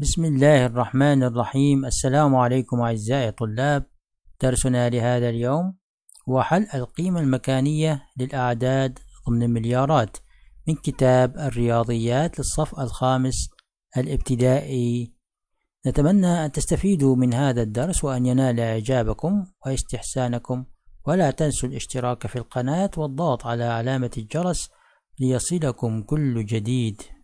بسم الله الرحمن الرحيم السلام عليكم أعزائي الطلاب درسنا لهذا اليوم هو حل القيمة المكانية للأعداد ضمن المليارات من كتاب الرياضيات للصف الخامس الابتدائي نتمنى أن تستفيدوا من هذا الدرس وأن ينال إعجابكم واستحسانكم ولا تنسوا الاشتراك في القناة والضغط على علامة الجرس ليصلكم كل جديد